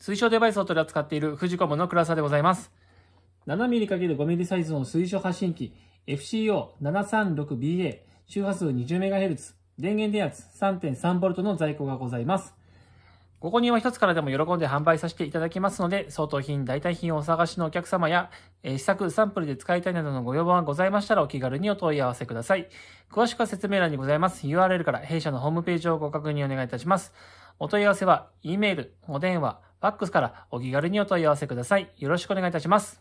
推奨デバイスを取り扱っているフジコムの倉沢でございます。7mm×5mm サイズの推奨発信機 FCO736BA 周波数 20MHz 電源電圧 3.3V の在庫がございます。ご購入は一つからでも喜んで販売させていただきますので、相当品、代替品をお探しのお客様や、えー、試作、サンプルで使いたいなどのご要望がございましたらお気軽にお問い合わせください。詳しくは説明欄にございます URL から弊社のホームページをご確認お願いいたします。お問い合わせは、E メール、お電話、ファックスからお気軽にお問い合わせください。よろしくお願いいたします。